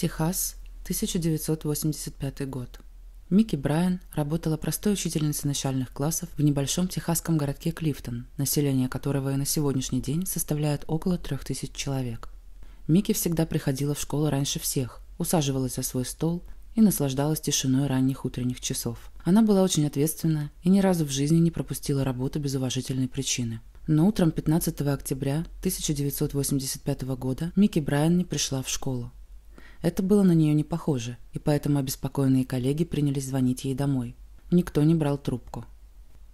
Техас, 1985 год. Микки Брайан работала простой учительницей начальных классов в небольшом техасском городке Клифтон, население которого и на сегодняшний день составляет около 3000 человек. Микки всегда приходила в школу раньше всех, усаживалась за свой стол и наслаждалась тишиной ранних утренних часов. Она была очень ответственна и ни разу в жизни не пропустила работу без уважительной причины. Но утром 15 октября 1985 года Микки Брайан не пришла в школу. Это было на нее не похоже, и поэтому обеспокоенные коллеги принялись звонить ей домой. Никто не брал трубку.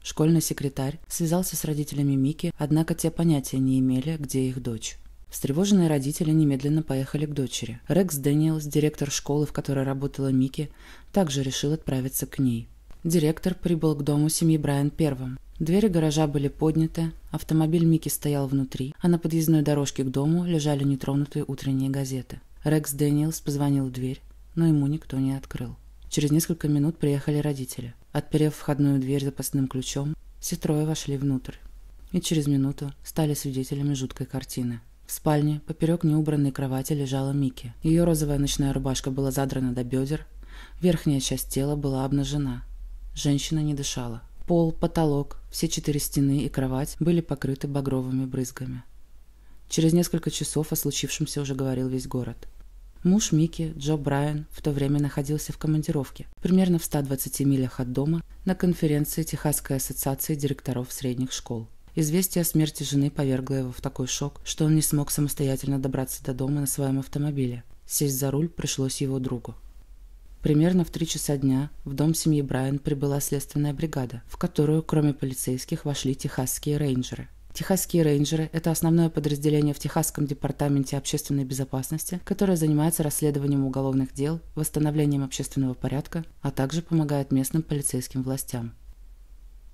Школьный секретарь связался с родителями Мики, однако те понятия не имели, где их дочь. Встревоженные родители немедленно поехали к дочери. Рекс Дэниелс, директор школы, в которой работала Мики, также решил отправиться к ней. Директор прибыл к дому семьи Брайан первым. Двери гаража были подняты, автомобиль Мики стоял внутри, а на подъездной дорожке к дому лежали нетронутые утренние газеты. Рекс Дэниелс позвонил в дверь, но ему никто не открыл. Через несколько минут приехали родители. Отперев входную дверь запасным ключом, все трое вошли внутрь. И через минуту стали свидетелями жуткой картины. В спальне поперек неубранной кровати лежала Микки. Ее розовая ночная рубашка была задрана до бедер, верхняя часть тела была обнажена. Женщина не дышала. Пол, потолок, все четыре стены и кровать были покрыты багровыми брызгами. Через несколько часов о случившемся уже говорил весь город – Муж Мики, Джо Брайан, в то время находился в командировке, примерно в 120 милях от дома, на конференции Техасской ассоциации директоров средних школ. Известие о смерти жены повергло его в такой шок, что он не смог самостоятельно добраться до дома на своем автомобиле. Сесть за руль пришлось его другу. Примерно в три часа дня в дом семьи Брайан прибыла следственная бригада, в которую, кроме полицейских, вошли техасские рейнджеры. Техасские рейнджеры – это основное подразделение в Техасском департаменте общественной безопасности, которое занимается расследованием уголовных дел, восстановлением общественного порядка, а также помогает местным полицейским властям.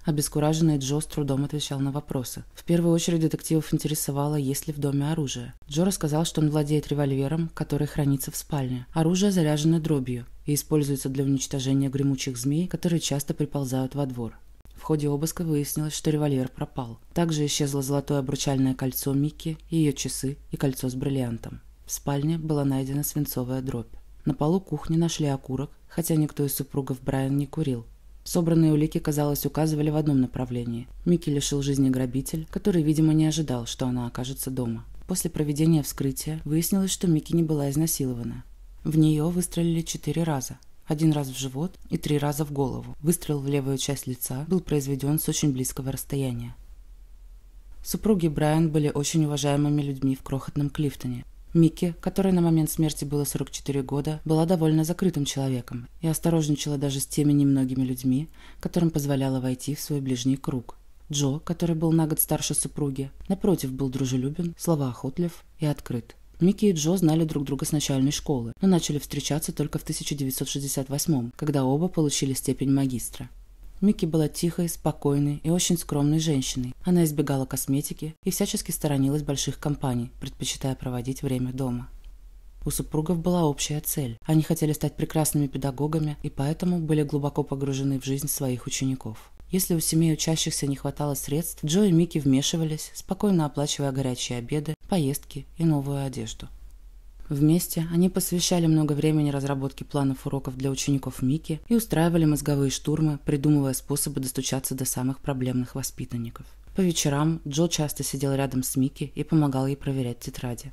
Обескураженный Джо с трудом отвечал на вопросы. В первую очередь детективов интересовало, есть ли в доме оружие. Джо рассказал, что он владеет револьвером, который хранится в спальне. Оружие заряжено дробью и используется для уничтожения гремучих змей, которые часто приползают во двор. В ходе обыска выяснилось, что револьвер пропал. Также исчезло золотое обручальное кольцо Микки, ее часы и кольцо с бриллиантом. В спальне была найдена свинцовая дробь. На полу кухни нашли окурок, хотя никто из супругов Брайан не курил. Собранные улики, казалось, указывали в одном направлении. Микки лишил жизни грабитель, который, видимо, не ожидал, что она окажется дома. После проведения вскрытия выяснилось, что Микки не была изнасилована. В нее выстрелили четыре раза – один раз в живот и три раза в голову. Выстрел в левую часть лица был произведен с очень близкого расстояния. Супруги Брайан были очень уважаемыми людьми в крохотном Клифтоне. Микки, которой на момент смерти было 44 года, была довольно закрытым человеком и осторожничала даже с теми немногими людьми, которым позволяла войти в свой ближний круг. Джо, который был на год старше супруги, напротив был дружелюбен, словоохотлив и открыт. Микки и Джо знали друг друга с начальной школы, но начали встречаться только в 1968 когда оба получили степень магистра. Микки была тихой, спокойной и очень скромной женщиной. Она избегала косметики и всячески сторонилась больших компаний, предпочитая проводить время дома. У супругов была общая цель. Они хотели стать прекрасными педагогами и поэтому были глубоко погружены в жизнь своих учеников. Если у семей учащихся не хватало средств, Джо и Микки вмешивались, спокойно оплачивая горячие обеды, поездки и новую одежду. Вместе они посвящали много времени разработке планов уроков для учеников Мики и устраивали мозговые штурмы, придумывая способы достучаться до самых проблемных воспитанников. По вечерам Джо часто сидел рядом с Мики и помогал ей проверять тетради.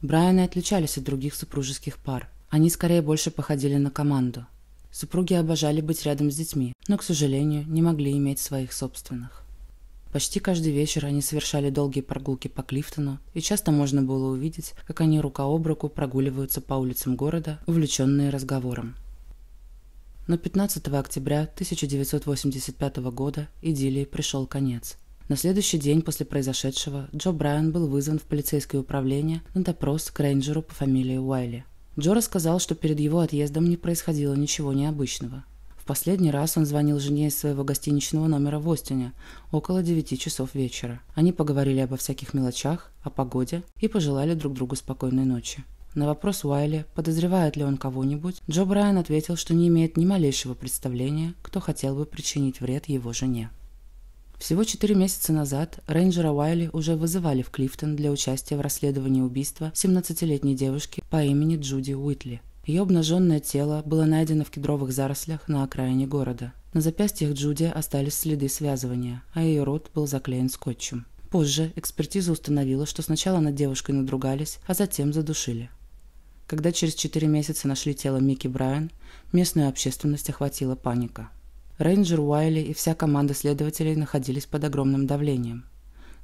Брайаны отличались от других супружеских пар. Они скорее больше походили на команду. Супруги обожали быть рядом с детьми, но, к сожалению, не могли иметь своих собственных. Почти каждый вечер они совершали долгие прогулки по Клифтону, и часто можно было увидеть, как они рука об руку прогуливаются по улицам города, увлеченные разговором. Но 15 октября 1985 года идиллии пришел конец. На следующий день после произошедшего Джо Брайан был вызван в полицейское управление на допрос к рейнджеру по фамилии Уайли – Джо рассказал, что перед его отъездом не происходило ничего необычного. В последний раз он звонил жене из своего гостиничного номера в Остине около 9 часов вечера. Они поговорили обо всяких мелочах, о погоде и пожелали друг другу спокойной ночи. На вопрос Уайли, подозревает ли он кого-нибудь, Джо Брайан ответил, что не имеет ни малейшего представления, кто хотел бы причинить вред его жене. Всего четыре месяца назад рейнджера Уайли уже вызывали в Клифтон для участия в расследовании убийства 17-летней девушки по имени Джуди Уитли. Ее обнаженное тело было найдено в кедровых зарослях на окраине города. На запястьях Джуди остались следы связывания, а ее рот был заклеен скотчем. Позже экспертиза установила, что сначала над девушкой надругались, а затем задушили. Когда через четыре месяца нашли тело Микки Брайан, местную общественность охватила паника – Рейнджер Уайли и вся команда следователей находились под огромным давлением.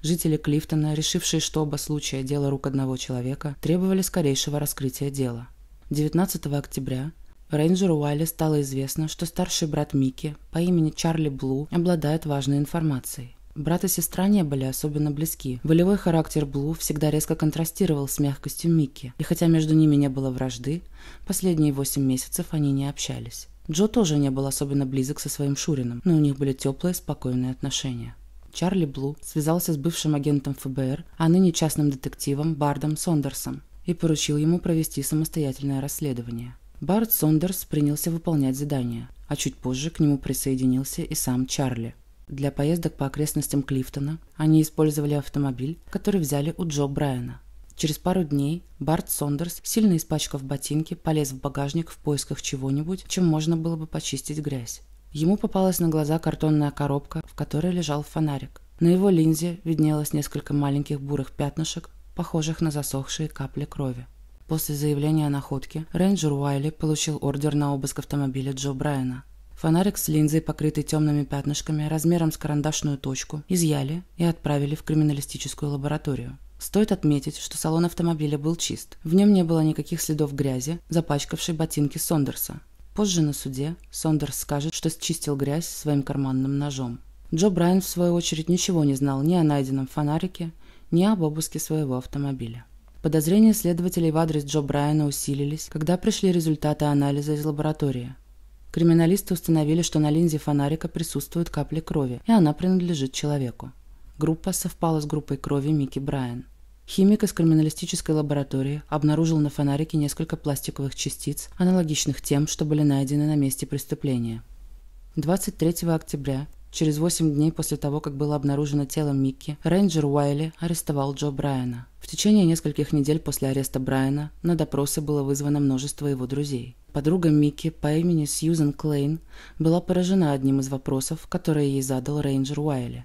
Жители Клифтона, решившие, что оба случая – дело рук одного человека, требовали скорейшего раскрытия дела. 19 октября Рейнджеру Уайли стало известно, что старший брат Микки по имени Чарли Блу обладает важной информацией. Брат и сестра не были особенно близки. Волевой характер Блу всегда резко контрастировал с мягкостью Микки, и хотя между ними не было вражды, последние восемь месяцев они не общались. Джо тоже не был особенно близок со своим Шурином, но у них были теплые, спокойные отношения. Чарли Блу связался с бывшим агентом ФБР, а ныне частным детективом Бардом Сондерсом, и поручил ему провести самостоятельное расследование. Бард Сондерс принялся выполнять задание, а чуть позже к нему присоединился и сам Чарли. Для поездок по окрестностям Клифтона они использовали автомобиль, который взяли у Джо Брайана – Через пару дней Барт Сондерс, сильно испачкав ботинки, полез в багажник в поисках чего-нибудь, чем можно было бы почистить грязь. Ему попалась на глаза картонная коробка, в которой лежал фонарик. На его линзе виднелось несколько маленьких бурых пятнышек, похожих на засохшие капли крови. После заявления о находке рейнджер Уайли получил ордер на обыск автомобиля Джо Брайана. Фонарик с линзой, покрытый темными пятнышками, размером с карандашную точку, изъяли и отправили в криминалистическую лабораторию. Стоит отметить, что салон автомобиля был чист. В нем не было никаких следов грязи, запачкавшей ботинки Сондерса. Позже на суде Сондерс скажет, что счистил грязь своим карманным ножом. Джо Брайан, в свою очередь, ничего не знал ни о найденном фонарике, ни об обыске своего автомобиля. Подозрения следователей в адрес Джо Брайана усилились, когда пришли результаты анализа из лаборатории. Криминалисты установили, что на линзе фонарика присутствуют капли крови, и она принадлежит человеку. Группа совпала с группой крови Микки Брайан. Химик из криминалистической лаборатории обнаружил на фонарике несколько пластиковых частиц, аналогичных тем, что были найдены на месте преступления. 23 октября, через 8 дней после того, как было обнаружено тело Микки, рейнджер Уайли арестовал Джо Брайана. В течение нескольких недель после ареста Брайана на допросы было вызвано множество его друзей. Подруга Микки по имени Сьюзен Клейн была поражена одним из вопросов, которые ей задал рейнджер Уайли.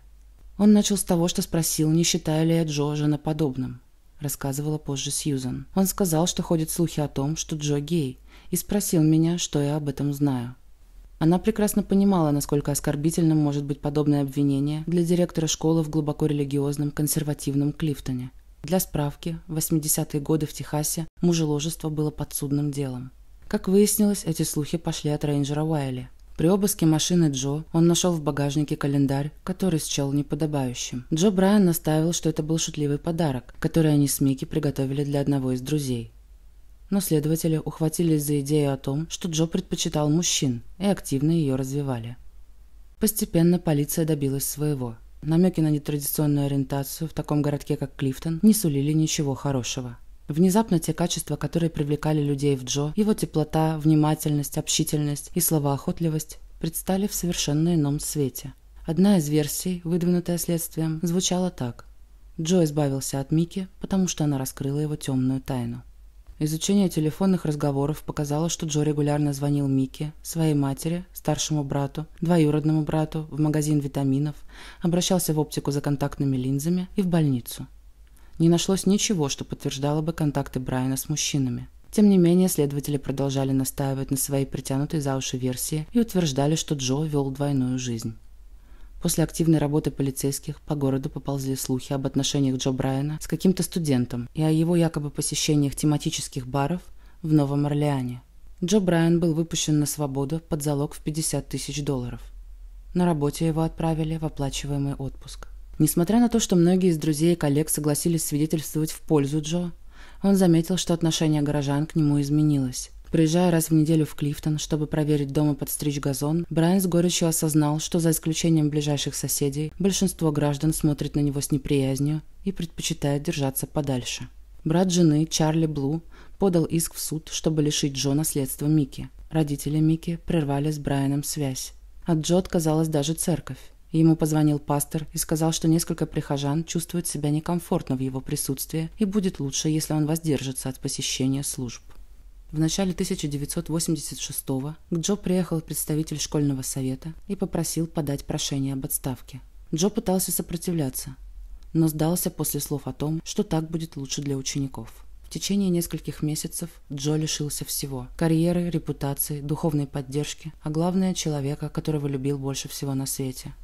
Он начал с того, что спросил, не считаю ли я Джо подобным. Рассказывала позже Сьюзан. Он сказал, что ходят слухи о том, что Джо гей, и спросил меня, что я об этом знаю. Она прекрасно понимала, насколько оскорбительным может быть подобное обвинение для директора школы в глубоко религиозном консервативном Клифтоне. Для справки, в 80-е годы в Техасе мужеложество было подсудным делом. Как выяснилось, эти слухи пошли от рейнджера Уайли – при обыске машины Джо он нашел в багажнике календарь, который счел неподобающим. Джо Брайан настаивал, что это был шутливый подарок, который они с Микки приготовили для одного из друзей. Но следователи ухватились за идею о том, что Джо предпочитал мужчин, и активно ее развивали. Постепенно полиция добилась своего. Намеки на нетрадиционную ориентацию в таком городке, как Клифтон, не сулили ничего хорошего. Внезапно те качества, которые привлекали людей в Джо, его теплота, внимательность, общительность и словоохотливость, предстали в совершенно ином свете. Одна из версий, выдвинутая следствием, звучала так. Джо избавился от Мики, потому что она раскрыла его темную тайну. Изучение телефонных разговоров показало, что Джо регулярно звонил Мике, своей матери, старшему брату, двоюродному брату, в магазин витаминов, обращался в оптику за контактными линзами и в больницу – не нашлось ничего, что подтверждало бы контакты Брайана с мужчинами. Тем не менее, следователи продолжали настаивать на своей притянутой за уши версии и утверждали, что Джо вел двойную жизнь. После активной работы полицейских по городу поползли слухи об отношениях Джо Брайана с каким-то студентом и о его якобы посещениях тематических баров в Новом Орлеане. Джо Брайан был выпущен на свободу под залог в 50 тысяч долларов. На работе его отправили в оплачиваемый отпуск. Несмотря на то, что многие из друзей и коллег согласились свидетельствовать в пользу Джо, он заметил, что отношение горожан к нему изменилось. Приезжая раз в неделю в Клифтон, чтобы проверить дом и подстричь газон, Брайан с горечью осознал, что за исключением ближайших соседей, большинство граждан смотрит на него с неприязнью и предпочитает держаться подальше. Брат жены, Чарли Блу, подал иск в суд, чтобы лишить Джо наследства Микки. Родители Микки прервали с Брайаном связь. От Джо отказалась даже церковь. Ему позвонил пастор и сказал, что несколько прихожан чувствуют себя некомфортно в его присутствии и будет лучше, если он воздержится от посещения служб. В начале 1986-го к Джо приехал представитель школьного совета и попросил подать прошение об отставке. Джо пытался сопротивляться, но сдался после слов о том, что так будет лучше для учеников. В течение нескольких месяцев Джо лишился всего – карьеры, репутации, духовной поддержки, а главное – человека, которого любил больше всего на свете –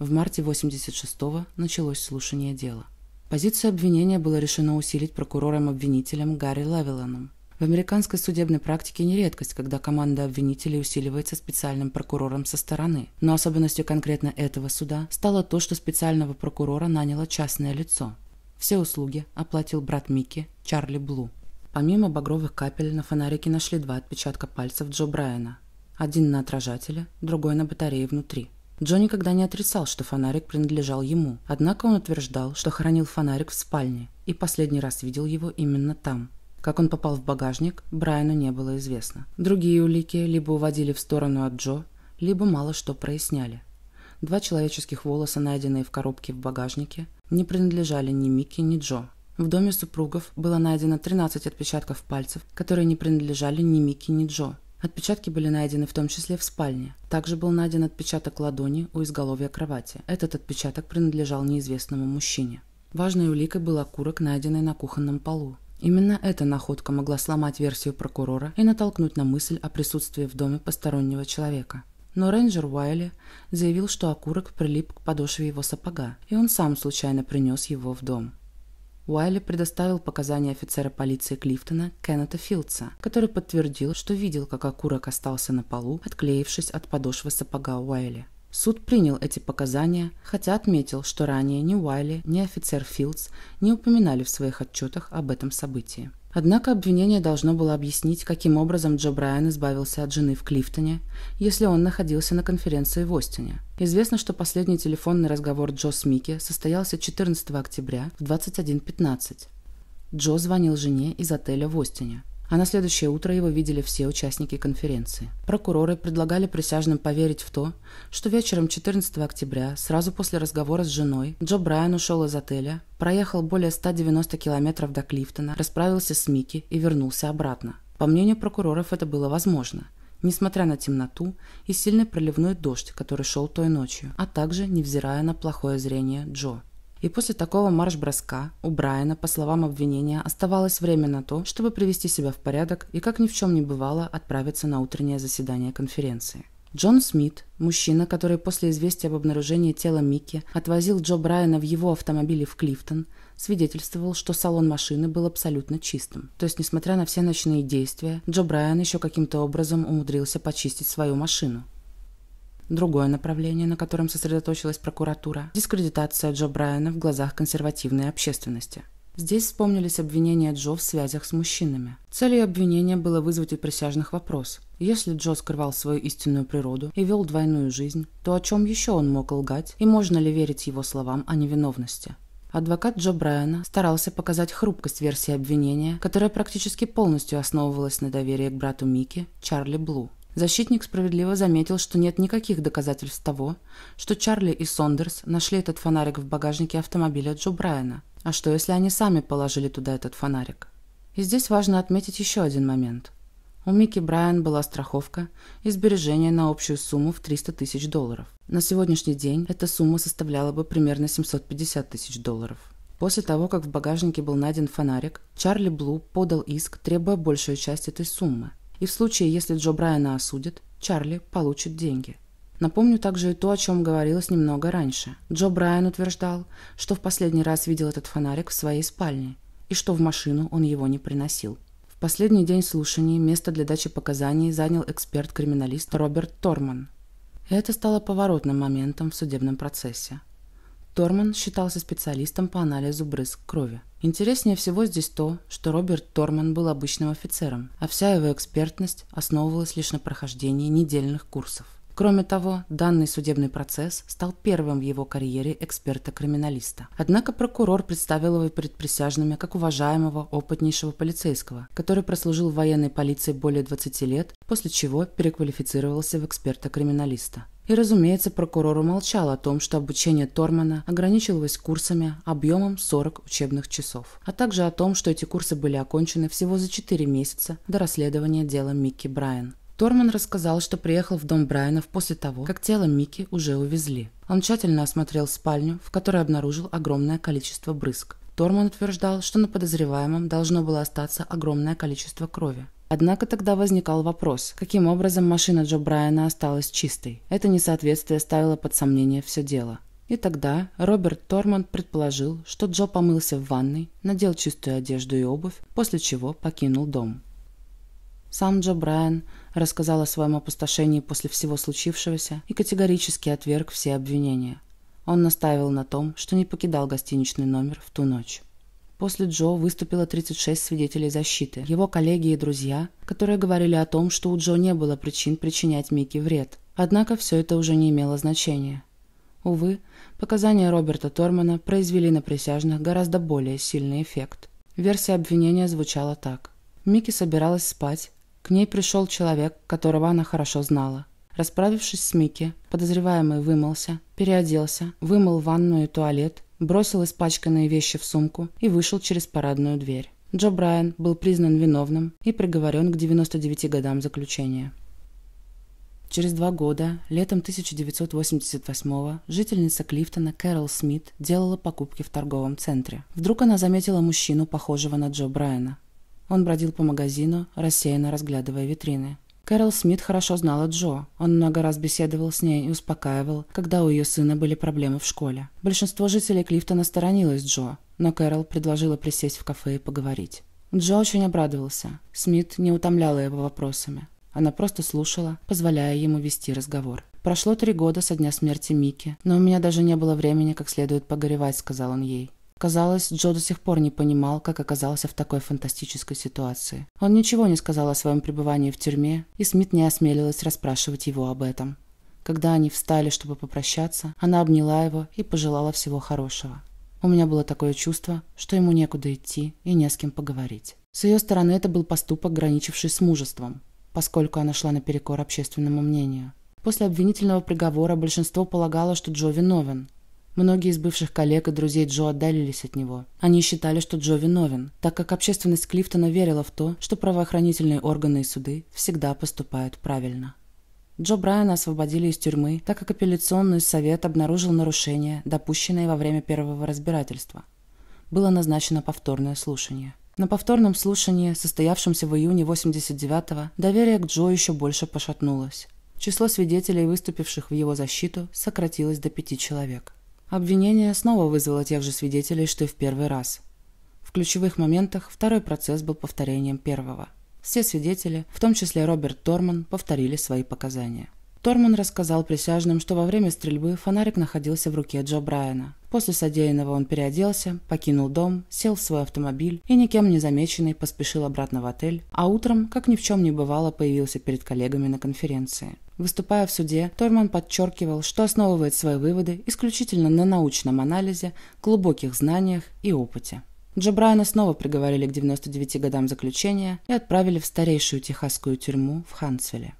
в марте 86-го началось слушание дела. Позицию обвинения было решено усилить прокурором-обвинителем Гарри Лавеланом. В американской судебной практике не редкость, когда команда обвинителей усиливается специальным прокурором со стороны. Но особенностью конкретно этого суда стало то, что специального прокурора наняло частное лицо. Все услуги оплатил брат Микки, Чарли Блу. Помимо багровых капель на фонарике нашли два отпечатка пальцев Джо Брайана. Один на отражателе, другой на батарее внутри – Джо никогда не отрицал, что фонарик принадлежал ему, однако он утверждал, что хранил фонарик в спальне и последний раз видел его именно там. Как он попал в багажник, Брайану не было известно. Другие улики либо уводили в сторону от Джо, либо мало что проясняли. Два человеческих волоса, найденные в коробке в багажнике, не принадлежали ни Микки, ни Джо. В доме супругов было найдено 13 отпечатков пальцев, которые не принадлежали ни Микки, ни Джо. Отпечатки были найдены в том числе в спальне. Также был найден отпечаток ладони у изголовья кровати. Этот отпечаток принадлежал неизвестному мужчине. Важной уликой был окурок, найденный на кухонном полу. Именно эта находка могла сломать версию прокурора и натолкнуть на мысль о присутствии в доме постороннего человека. Но рейнджер Уайли заявил, что окурок прилип к подошве его сапога, и он сам случайно принес его в дом. Уайли предоставил показания офицера полиции Клифтона Кеннета Филдса, который подтвердил, что видел, как окурок остался на полу, отклеившись от подошвы сапога Уайли. Суд принял эти показания, хотя отметил, что ранее ни Уайли, ни офицер Филдс не упоминали в своих отчетах об этом событии. Однако обвинение должно было объяснить, каким образом Джо Брайан избавился от жены в Клифтоне, если он находился на конференции в Остине. Известно, что последний телефонный разговор Джо с Микки состоялся 14 октября в 21.15. Джо звонил жене из отеля в Остине а на следующее утро его видели все участники конференции. Прокуроры предлагали присяжным поверить в то, что вечером 14 октября, сразу после разговора с женой, Джо Брайан ушел из отеля, проехал более 190 километров до Клифтона, расправился с Микки и вернулся обратно. По мнению прокуроров, это было возможно – несмотря на темноту и сильный проливной дождь, который шел той ночью, а также невзирая на плохое зрение Джо. И после такого марш-броска у Брайана, по словам обвинения, оставалось время на то, чтобы привести себя в порядок и, как ни в чем не бывало, отправиться на утреннее заседание конференции. Джон Смит, мужчина, который после известия об обнаружении тела Микки отвозил Джо Брайана в его автомобиле в Клифтон, свидетельствовал, что салон машины был абсолютно чистым. То есть, несмотря на все ночные действия, Джо Брайан еще каким-то образом умудрился почистить свою машину. Другое направление, на котором сосредоточилась прокуратура – дискредитация Джо Брайана в глазах консервативной общественности. Здесь вспомнились обвинения Джо в связях с мужчинами. Целью обвинения было вызвать у присяжных вопрос. Если Джо скрывал свою истинную природу и вел двойную жизнь, то о чем еще он мог лгать и можно ли верить его словам о невиновности? Адвокат Джо Брайана старался показать хрупкость версии обвинения, которая практически полностью основывалась на доверии к брату Микки, Чарли Блу. Защитник справедливо заметил, что нет никаких доказательств того, что Чарли и Сондерс нашли этот фонарик в багажнике автомобиля Джо Брайана. А что, если они сами положили туда этот фонарик? И здесь важно отметить еще один момент. У Микки Брайан была страховка и сбережение на общую сумму в 300 тысяч долларов. На сегодняшний день эта сумма составляла бы примерно 750 тысяч долларов. После того, как в багажнике был найден фонарик, Чарли Блу подал иск, требуя большую часть этой суммы – и в случае, если Джо Брайана осудят, Чарли получит деньги. Напомню также и то, о чем говорилось немного раньше. Джо Брайан утверждал, что в последний раз видел этот фонарик в своей спальне и что в машину он его не приносил. В последний день слушаний место для дачи показаний занял эксперт-криминалист Роберт Торман. Это стало поворотным моментом в судебном процессе. Торман считался специалистом по анализу брызг крови. Интереснее всего здесь то, что Роберт Торман был обычным офицером, а вся его экспертность основывалась лишь на прохождении недельных курсов. Кроме того, данный судебный процесс стал первым в его карьере эксперта-криминалиста. Однако прокурор представил его перед присяжными как уважаемого, опытнейшего полицейского, который прослужил в военной полиции более 20 лет, после чего переквалифицировался в эксперта-криминалиста. И, разумеется, прокурор умолчал о том, что обучение Тормана ограничивалось курсами объемом 40 учебных часов, а также о том, что эти курсы были окончены всего за 4 месяца до расследования дела Микки Брайан. Торман рассказал, что приехал в дом Брайанов после того, как тело Мики уже увезли. Он тщательно осмотрел спальню, в которой обнаружил огромное количество брызг. Торман утверждал, что на подозреваемом должно было остаться огромное количество крови. Однако тогда возникал вопрос, каким образом машина Джо Брайана осталась чистой. Это несоответствие ставило под сомнение все дело. И тогда Роберт Торман предположил, что Джо помылся в ванной, надел чистую одежду и обувь, после чего покинул дом. Сам Джо Брайан – рассказал о своем опустошении после всего случившегося и категорически отверг все обвинения. Он настаивал на том, что не покидал гостиничный номер в ту ночь. После Джо выступило 36 свидетелей защиты, его коллеги и друзья, которые говорили о том, что у Джо не было причин причинять Микки вред. Однако все это уже не имело значения. Увы, показания Роберта Тормана произвели на присяжных гораздо более сильный эффект. Версия обвинения звучала так. Микки собиралась спать, к ней пришел человек, которого она хорошо знала. Расправившись с Микки, подозреваемый вымылся, переоделся, вымыл ванную и туалет, бросил испачканные вещи в сумку и вышел через парадную дверь. Джо Брайан был признан виновным и приговорен к 99 годам заключения. Через два года, летом 1988-го, жительница Клифтона Кэрол Смит делала покупки в торговом центре. Вдруг она заметила мужчину, похожего на Джо Брайана. Он бродил по магазину, рассеянно разглядывая витрины. Кэрол Смит хорошо знала Джо. Он много раз беседовал с ней и успокаивал, когда у ее сына были проблемы в школе. Большинство жителей Клифтона сторонилось Джо, но Кэрол предложила присесть в кафе и поговорить. Джо очень обрадовался. Смит не утомляла его вопросами. Она просто слушала, позволяя ему вести разговор. «Прошло три года со дня смерти Мики, но у меня даже не было времени как следует погоревать», — сказал он ей. Казалось, Джо до сих пор не понимал, как оказался в такой фантастической ситуации. Он ничего не сказал о своем пребывании в тюрьме, и Смит не осмелилась расспрашивать его об этом. Когда они встали, чтобы попрощаться, она обняла его и пожелала всего хорошего. У меня было такое чувство, что ему некуда идти и не с кем поговорить. С ее стороны это был поступок, граничивший с мужеством, поскольку она шла наперекор общественному мнению. После обвинительного приговора большинство полагало, что Джо виновен, Многие из бывших коллег и друзей Джо отдалились от него. Они считали, что Джо виновен, так как общественность Клифтона верила в то, что правоохранительные органы и суды всегда поступают правильно. Джо Брайана освободили из тюрьмы, так как апелляционный совет обнаружил нарушения, допущенные во время первого разбирательства. Было назначено повторное слушание. На повторном слушании, состоявшемся в июне 89-го, доверие к Джо еще больше пошатнулось. Число свидетелей, выступивших в его защиту, сократилось до пяти человек. Обвинение снова вызвало тех же свидетелей, что и в первый раз. В ключевых моментах второй процесс был повторением первого. Все свидетели, в том числе Роберт Торман, повторили свои показания. Торман рассказал присяжным, что во время стрельбы фонарик находился в руке Джо Брайана. После содеянного он переоделся, покинул дом, сел в свой автомобиль и никем не замеченный поспешил обратно в отель, а утром, как ни в чем не бывало, появился перед коллегами на конференции. Выступая в суде, Торман подчеркивал, что основывает свои выводы исключительно на научном анализе, глубоких знаниях и опыте. Джебрайна снова приговорили к 99 годам заключения и отправили в старейшую техасскую тюрьму в Хансвилле.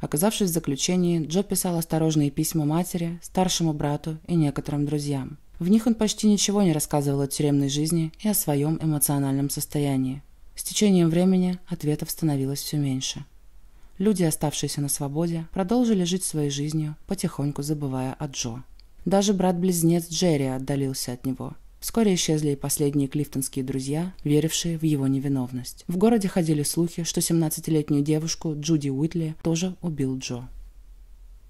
Оказавшись в заключении, Джо писал осторожные письма матери, старшему брату и некоторым друзьям. В них он почти ничего не рассказывал о тюремной жизни и о своем эмоциональном состоянии. С течением времени ответов становилось все меньше. Люди, оставшиеся на свободе, продолжили жить своей жизнью, потихоньку забывая о Джо. Даже брат-близнец Джерри отдалился от него. Вскоре исчезли и последние клифтонские друзья, верившие в его невиновность. В городе ходили слухи, что 17-летнюю девушку Джуди Уитли тоже убил Джо.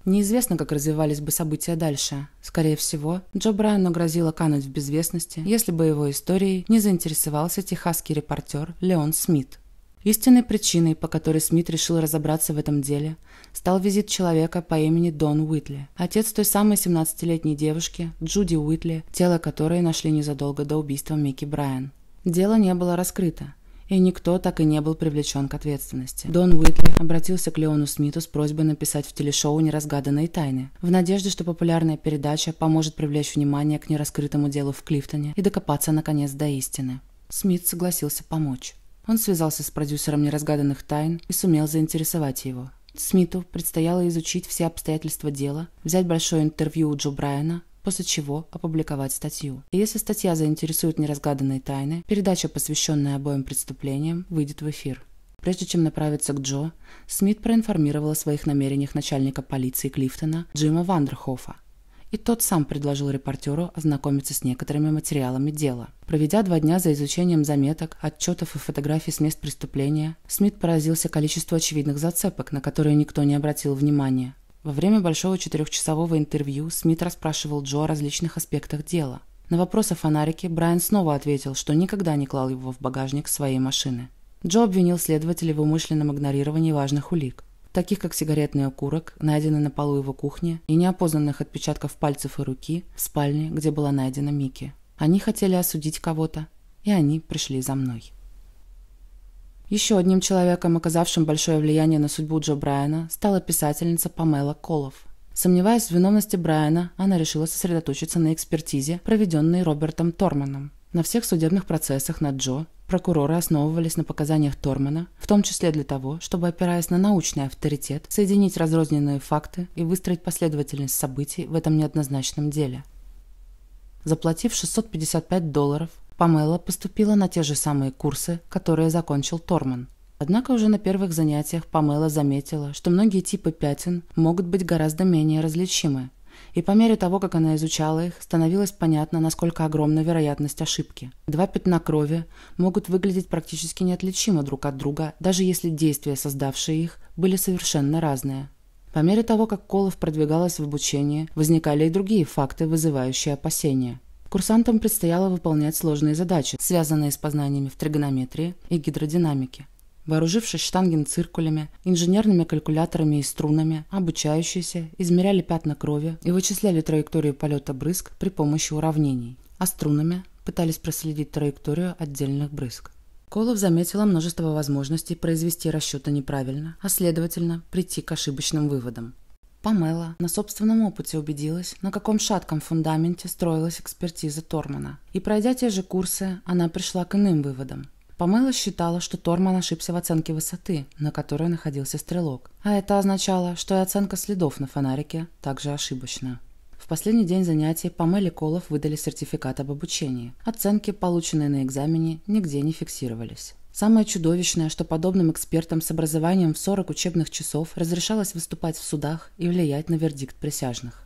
Неизвестно, как развивались бы события дальше. Скорее всего, Джо Брайану грозило кануть в безвестности, если бы его историей не заинтересовался техасский репортер Леон Смит, Истинной причиной, по которой Смит решил разобраться в этом деле, стал визит человека по имени Дон Уитли, отец той самой 17-летней девушки, Джуди Уитли, тело которой нашли незадолго до убийства Микки Брайан. Дело не было раскрыто, и никто так и не был привлечен к ответственности. Дон Уитли обратился к Леону Смиту с просьбой написать в телешоу «Неразгаданные тайны», в надежде, что популярная передача поможет привлечь внимание к нераскрытому делу в Клифтоне и докопаться, наконец, до истины. Смит согласился помочь. Он связался с продюсером неразгаданных тайн и сумел заинтересовать его. Смиту предстояло изучить все обстоятельства дела, взять большое интервью у Джо Брайана, после чего опубликовать статью. И если статья заинтересует неразгаданные тайны, передача, посвященная обоим преступлениям, выйдет в эфир. Прежде чем направиться к Джо, Смит проинформировал о своих намерениях начальника полиции Клифтона Джима Вандерхофа и тот сам предложил репортеру ознакомиться с некоторыми материалами дела. Проведя два дня за изучением заметок, отчетов и фотографий с мест преступления, Смит поразился количеству очевидных зацепок, на которые никто не обратил внимания. Во время большого четырехчасового интервью Смит расспрашивал Джо о различных аспектах дела. На вопрос о фонарике Брайан снова ответил, что никогда не клал его в багажник своей машины. Джо обвинил следователя в умышленном игнорировании важных улик таких как сигаретный окурок, найденный на полу его кухни, и неопознанных отпечатков пальцев и руки в спальне, где была найдена Микки. Они хотели осудить кого-то, и они пришли за мной. Еще одним человеком, оказавшим большое влияние на судьбу Джо Брайана, стала писательница Памела Колов. Сомневаясь в виновности Брайана, она решила сосредоточиться на экспертизе, проведенной Робертом Торманом. На всех судебных процессах над Джо Прокуроры основывались на показаниях Тормана, в том числе для того, чтобы, опираясь на научный авторитет, соединить разрозненные факты и выстроить последовательность событий в этом неоднозначном деле. Заплатив 655 долларов, Памела поступила на те же самые курсы, которые закончил Торман. Однако уже на первых занятиях Памела заметила, что многие типы пятен могут быть гораздо менее различимы, и по мере того, как она изучала их, становилось понятно, насколько огромна вероятность ошибки. Два пятна крови могут выглядеть практически неотличимо друг от друга, даже если действия, создавшие их, были совершенно разные. По мере того, как Колов продвигалась в обучении, возникали и другие факты, вызывающие опасения. Курсантам предстояло выполнять сложные задачи, связанные с познаниями в тригонометрии и гидродинамике. Вооружившись штангенциркулями, инженерными калькуляторами и струнами, обучающиеся измеряли пятна крови и вычисляли траекторию полета брызг при помощи уравнений, а струнами пытались проследить траекторию отдельных брызг. Колов заметила множество возможностей произвести расчеты неправильно, а следовательно, прийти к ошибочным выводам. Памела на собственном опыте убедилась, на каком шатком фундаменте строилась экспертиза Тормана. И пройдя те же курсы, она пришла к иным выводам. Помыла считала, что Торман ошибся в оценке высоты, на которой находился стрелок. А это означало, что и оценка следов на фонарике также ошибочна. В последний день занятий Памеле Колов выдали сертификат об обучении. Оценки, полученные на экзамене, нигде не фиксировались. Самое чудовищное, что подобным экспертам с образованием в 40 учебных часов разрешалось выступать в судах и влиять на вердикт присяжных.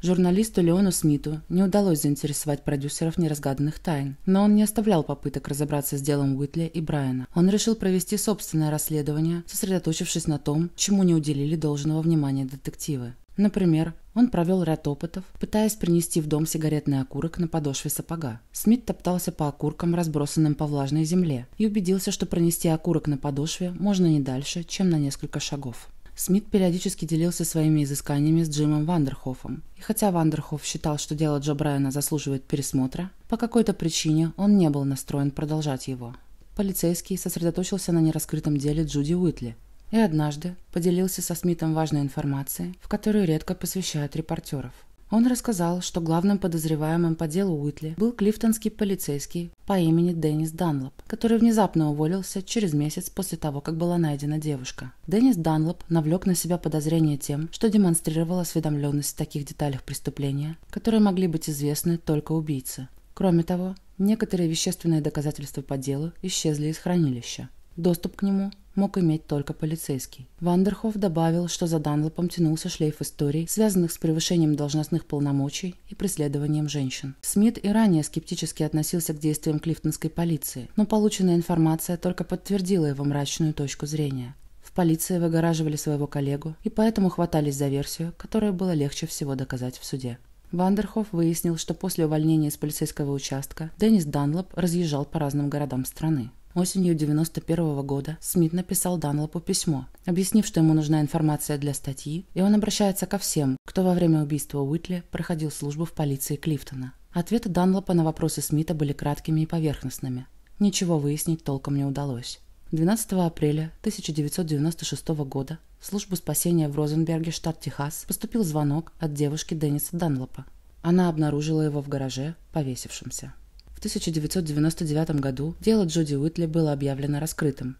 Журналисту Леону Смиту не удалось заинтересовать продюсеров неразгаданных тайн, но он не оставлял попыток разобраться с делом Уитли и Брайана. Он решил провести собственное расследование, сосредоточившись на том, чему не уделили должного внимания детективы. Например, он провел ряд опытов, пытаясь принести в дом сигаретный окурок на подошве сапога. Смит топтался по окуркам, разбросанным по влажной земле, и убедился, что пронести окурок на подошве можно не дальше, чем на несколько шагов. Смит периодически делился своими изысканиями с Джимом Вандерхофом. И хотя Вандерхоф считал, что дело Джо Брайана заслуживает пересмотра, по какой-то причине он не был настроен продолжать его. Полицейский сосредоточился на нераскрытом деле Джуди Уитли и однажды поделился со Смитом важной информацией, в которую редко посвящают репортеров – он рассказал, что главным подозреваемым по делу Уитли был клифтонский полицейский по имени Деннис Данлоп, который внезапно уволился через месяц после того, как была найдена девушка. Деннис Данлоп навлек на себя подозрение тем, что демонстрировал осведомленность в таких деталях преступления, которые могли быть известны только убийце. Кроме того, некоторые вещественные доказательства по делу исчезли из хранилища. Доступ к нему мог иметь только полицейский. Вандерхоф добавил, что за Данлопом тянулся шлейф историй, связанных с превышением должностных полномочий и преследованием женщин. Смит и ранее скептически относился к действиям клифтонской полиции, но полученная информация только подтвердила его мрачную точку зрения. В полиции выгораживали своего коллегу и поэтому хватались за версию, которая было легче всего доказать в суде. Вандерхоф выяснил, что после увольнения из полицейского участка Деннис Данлоп разъезжал по разным городам страны. Осенью 91 года Смит написал Данлопу письмо, объяснив, что ему нужна информация для статьи, и он обращается ко всем, кто во время убийства Уитли проходил службу в полиции Клифтона. Ответы Данлопа на вопросы Смита были краткими и поверхностными. Ничего выяснить толком не удалось. 12 апреля 1996 года в службу спасения в Розенберге, штат Техас, поступил звонок от девушки Денниса Данлопа. Она обнаружила его в гараже, повесившемся. В 1999 году дело Джуди Уитли было объявлено раскрытым.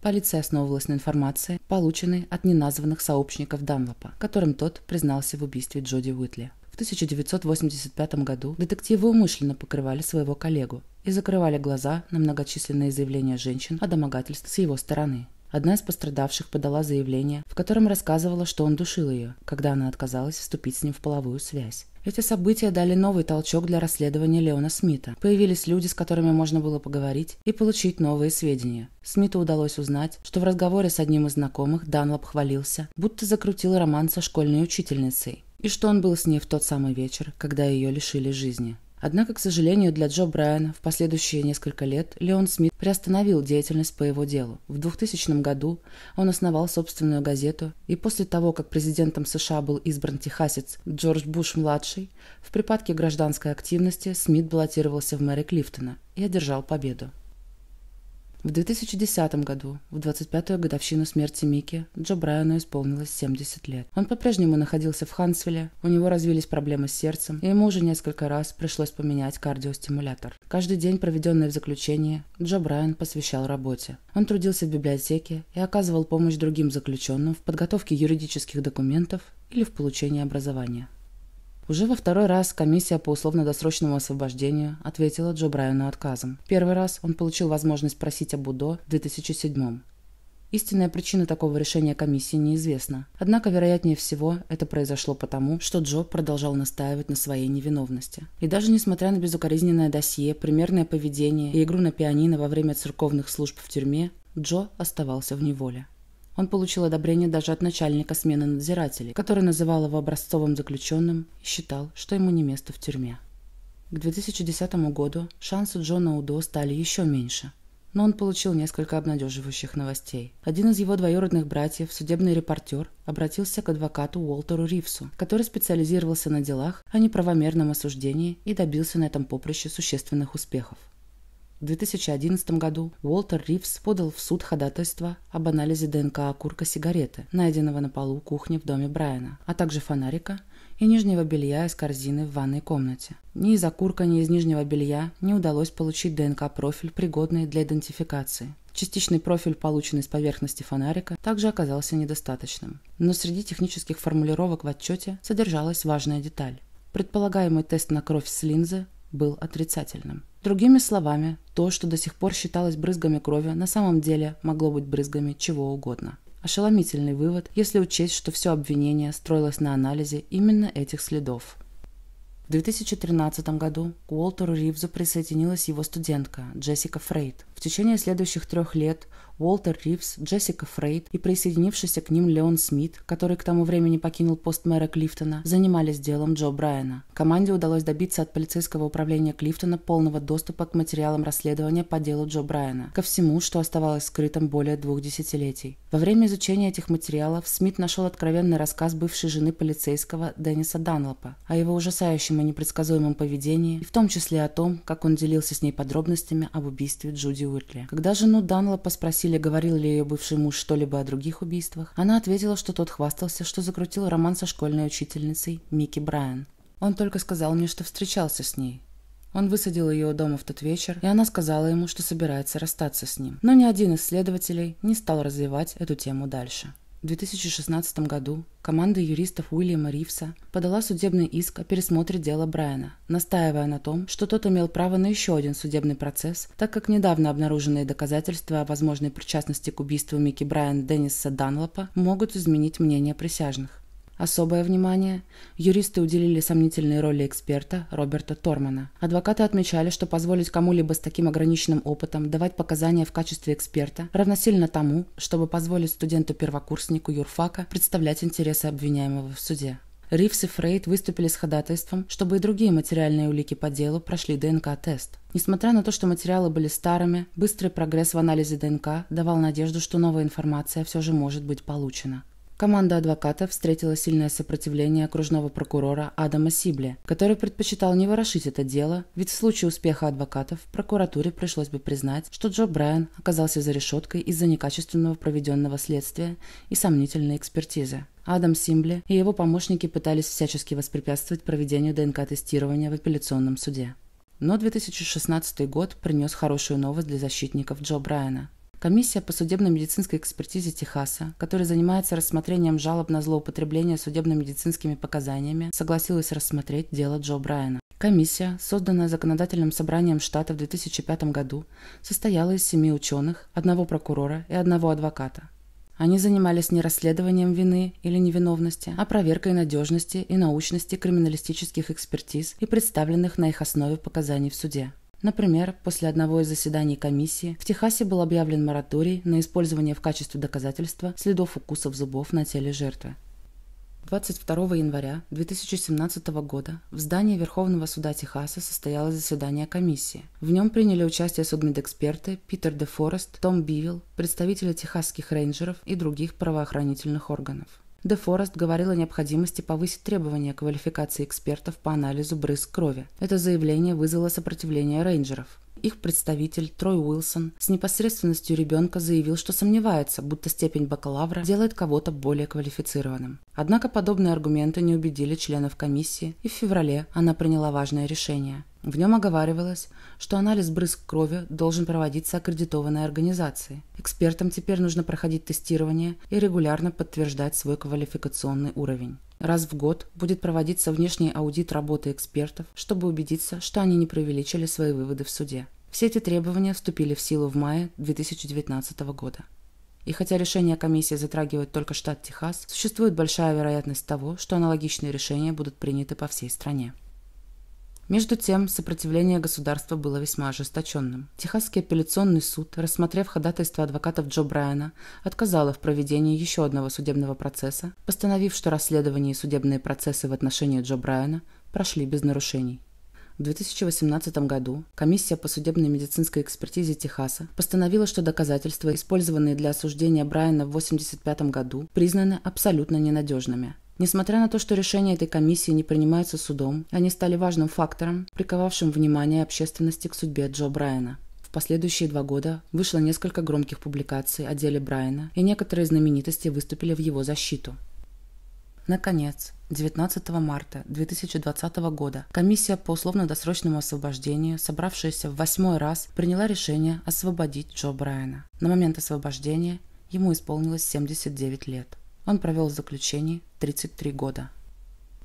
Полиция основывалась на информации, полученной от неназванных сообщников Данлопа, которым тот признался в убийстве Джоди Уитли. В 1985 году детективы умышленно покрывали своего коллегу и закрывали глаза на многочисленные заявления женщин о домогательстве с его стороны. Одна из пострадавших подала заявление, в котором рассказывала, что он душил ее, когда она отказалась вступить с ним в половую связь. Эти события дали новый толчок для расследования Леона Смита. Появились люди, с которыми можно было поговорить и получить новые сведения. Смиту удалось узнать, что в разговоре с одним из знакомых Данлоп хвалился, будто закрутил роман со школьной учительницей, и что он был с ней в тот самый вечер, когда ее лишили жизни. Однако, к сожалению, для Джо Брайана в последующие несколько лет Леон Смит приостановил деятельность по его делу. В 2000 году он основал собственную газету, и после того, как президентом США был избран техасец Джордж Буш-младший, в припадке гражданской активности Смит баллотировался в мэре Клифтона и одержал победу. В 2010 году, в 25-ю годовщину смерти Микки, Джо Брайану исполнилось 70 лет. Он по-прежнему находился в Хансвилле, у него развились проблемы с сердцем, и ему уже несколько раз пришлось поменять кардиостимулятор. Каждый день, проведенный в заключении, Джо Брайан посвящал работе. Он трудился в библиотеке и оказывал помощь другим заключенным в подготовке юридических документов или в получении образования. Уже во второй раз комиссия по условно-досрочному освобождению ответила Джо Брайану отказом. Первый раз он получил возможность просить об УДО в 2007 Истинная причина такого решения комиссии неизвестна. Однако, вероятнее всего, это произошло потому, что Джо продолжал настаивать на своей невиновности. И даже несмотря на безукоризненное досье, примерное поведение и игру на пианино во время церковных служб в тюрьме, Джо оставался в неволе. Он получил одобрение даже от начальника смены надзирателей, который называл его образцовым заключенным и считал, что ему не место в тюрьме. К 2010 году шансы Джона Удо стали еще меньше – но он получил несколько обнадеживающих новостей. Один из его двоюродных братьев, судебный репортер, обратился к адвокату Уолтеру Ривсу, который специализировался на делах о а неправомерном осуждении и добился на этом поприще существенных успехов. В 2011 году Уолтер Ривз подал в суд ходатайство об анализе ДНК окурка сигареты, найденного на полу кухни в доме Брайана, а также фонарика и нижнего белья из корзины в ванной комнате. Ни из окурка, ни из нижнего белья не удалось получить ДНК-профиль, пригодный для идентификации. Частичный профиль, полученный с поверхности фонарика, также оказался недостаточным. Но среди технических формулировок в отчете содержалась важная деталь. Предполагаемый тест на кровь с линзы был отрицательным. Другими словами, то, что до сих пор считалось брызгами крови, на самом деле могло быть брызгами чего угодно. Ошеломительный вывод, если учесть, что все обвинение строилось на анализе именно этих следов. В 2013 году к Уолтеру Ривзу присоединилась его студентка Джессика Фрейд. В течение следующих трех лет Уолтер Ривз, Джессика Фрейд и присоединившийся к ним Леон Смит, который к тому времени покинул пост мэра Клифтона, занимались делом Джо Брайана. Команде удалось добиться от полицейского управления Клифтона полного доступа к материалам расследования по делу Джо Брайана, ко всему, что оставалось скрытым более двух десятилетий. Во время изучения этих материалов Смит нашел откровенный рассказ бывшей жены полицейского Денниса Данлопа о его ужасающем и непредсказуемом поведении, и в том числе о том, как он делился с ней подробностями об убийстве Джуди Уитли. Когда жену Данлопа спросили, спросили, говорил ли ее бывший муж что-либо о других убийствах, она ответила, что тот хвастался, что закрутил роман со школьной учительницей Микки Брайан. Он только сказал мне, что встречался с ней. Он высадил ее у дома в тот вечер, и она сказала ему, что собирается расстаться с ним. Но ни один из следователей не стал развивать эту тему дальше. В 2016 году команда юристов Уильяма Ривса подала судебный иск о пересмотре дела Брайана, настаивая на том, что тот имел право на еще один судебный процесс, так как недавно обнаруженные доказательства о возможной причастности к убийству Микки Брайана Денниса Данлопа могут изменить мнение присяжных. Особое внимание юристы уделили сомнительной роли эксперта Роберта Тормана. Адвокаты отмечали, что позволить кому-либо с таким ограниченным опытом давать показания в качестве эксперта равносильно тому, чтобы позволить студенту-первокурснику юрфака представлять интересы обвиняемого в суде. Ривс и Фрейд выступили с ходатайством, чтобы и другие материальные улики по делу прошли ДНК-тест. Несмотря на то, что материалы были старыми, быстрый прогресс в анализе ДНК давал надежду, что новая информация все же может быть получена. Команда адвокатов встретила сильное сопротивление окружного прокурора Адама Сибли, который предпочитал не ворошить это дело, ведь в случае успеха адвокатов прокуратуре пришлось бы признать, что Джо Брайан оказался за решеткой из-за некачественного проведенного следствия и сомнительной экспертизы. Адам Симбли и его помощники пытались всячески воспрепятствовать проведению ДНК-тестирования в апелляционном суде. Но 2016 год принес хорошую новость для защитников Джо Брайана. Комиссия по судебно-медицинской экспертизе Техаса, которая занимается рассмотрением жалоб на злоупотребление судебно-медицинскими показаниями, согласилась рассмотреть дело Джо Брайана. Комиссия, созданная законодательным собранием штата в 2005 году, состояла из семи ученых, одного прокурора и одного адвоката. Они занимались не расследованием вины или невиновности, а проверкой надежности и научности криминалистических экспертиз и представленных на их основе показаний в суде. Например, после одного из заседаний комиссии в Техасе был объявлен мораторий на использование в качестве доказательства следов укусов зубов на теле жертвы. 22 января 2017 года в здании Верховного суда Техаса состоялось заседание комиссии. В нем приняли участие судмедэксперты Питер Де Форест, Том Бивилл, представители техасских рейнджеров и других правоохранительных органов. Де Форест говорил о необходимости повысить требования квалификации экспертов по анализу брызг крови. Это заявление вызвало сопротивление рейнджеров. Их представитель Трой Уилсон с непосредственностью ребенка заявил, что сомневается, будто степень бакалавра делает кого-то более квалифицированным. Однако подобные аргументы не убедили членов комиссии, и в феврале она приняла важное решение – в нем оговаривалось, что анализ брызг крови должен проводиться аккредитованной организацией. Экспертам теперь нужно проходить тестирование и регулярно подтверждать свой квалификационный уровень. Раз в год будет проводиться внешний аудит работы экспертов, чтобы убедиться, что они не преувеличили свои выводы в суде. Все эти требования вступили в силу в мае 2019 года. И хотя решение комиссии затрагивает только штат Техас, существует большая вероятность того, что аналогичные решения будут приняты по всей стране. Между тем, сопротивление государства было весьма ожесточенным. Техасский апелляционный суд, рассмотрев ходатайство адвокатов Джо Брайана, отказало в проведении еще одного судебного процесса, постановив, что расследование и судебные процессы в отношении Джо Брайана прошли без нарушений. В 2018 году комиссия по судебной медицинской экспертизе Техаса постановила, что доказательства, использованные для осуждения Брайана в 1985 году, признаны абсолютно ненадежными – Несмотря на то, что решения этой комиссии не принимаются судом, они стали важным фактором, приковавшим внимание общественности к судьбе Джо Брайана. В последующие два года вышло несколько громких публикаций о деле Брайана, и некоторые знаменитости выступили в его защиту. Наконец, 19 марта 2020 года комиссия по условно-досрочному освобождению, собравшаяся в восьмой раз, приняла решение освободить Джо Брайана. На момент освобождения ему исполнилось 79 лет. Он провел в заключении 33 года.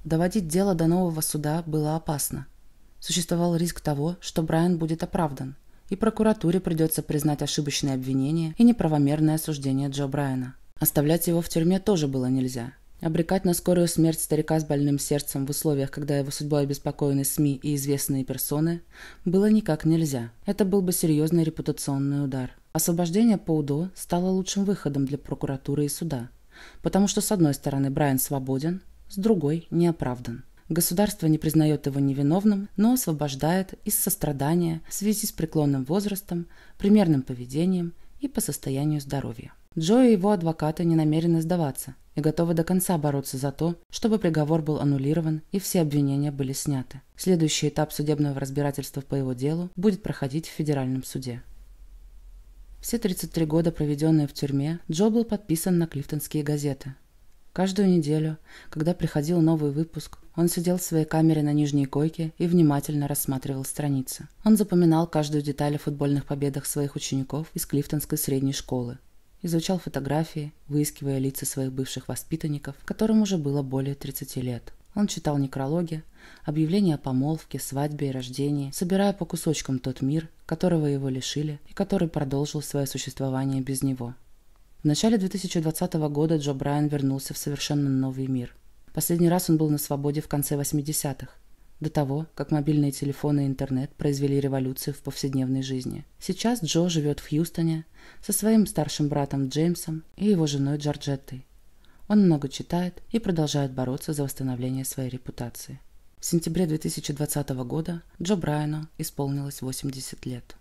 Доводить дело до нового суда было опасно. Существовал риск того, что Брайан будет оправдан, и прокуратуре придется признать ошибочные обвинения и неправомерное осуждение Джо Брайана. Оставлять его в тюрьме тоже было нельзя. Обрекать на скорую смерть старика с больным сердцем в условиях, когда его судьбой обеспокоены СМИ и известные персоны, было никак нельзя. Это был бы серьезный репутационный удар. Освобождение по Паудо стало лучшим выходом для прокуратуры и суда – Потому что, с одной стороны, Брайан свободен, с другой – не оправдан. Государство не признает его невиновным, но освобождает из сострадания в связи с преклонным возрастом, примерным поведением и по состоянию здоровья. Джо и его адвокаты не намерены сдаваться и готовы до конца бороться за то, чтобы приговор был аннулирован и все обвинения были сняты. Следующий этап судебного разбирательства по его делу будет проходить в федеральном суде. Все 33 года, проведенные в тюрьме, Джо был подписан на клифтонские газеты. Каждую неделю, когда приходил новый выпуск, он сидел в своей камере на нижней койке и внимательно рассматривал страницы. Он запоминал каждую деталь о футбольных победах своих учеников из Клифтонской средней школы. Изучал фотографии, выискивая лица своих бывших воспитанников, которым уже было более 30 лет. Он читал некрологи, объявления о помолвке, свадьбе и рождении, собирая по кусочкам тот мир, которого его лишили и который продолжил свое существование без него. В начале 2020 года Джо Брайан вернулся в совершенно новый мир. Последний раз он был на свободе в конце 80-х, до того, как мобильные телефоны и интернет произвели революцию в повседневной жизни. Сейчас Джо живет в Хьюстоне со своим старшим братом Джеймсом и его женой Джорджеттой. Он много читает и продолжает бороться за восстановление своей репутации. В сентябре 2020 года Джо Брайану исполнилось 80 лет.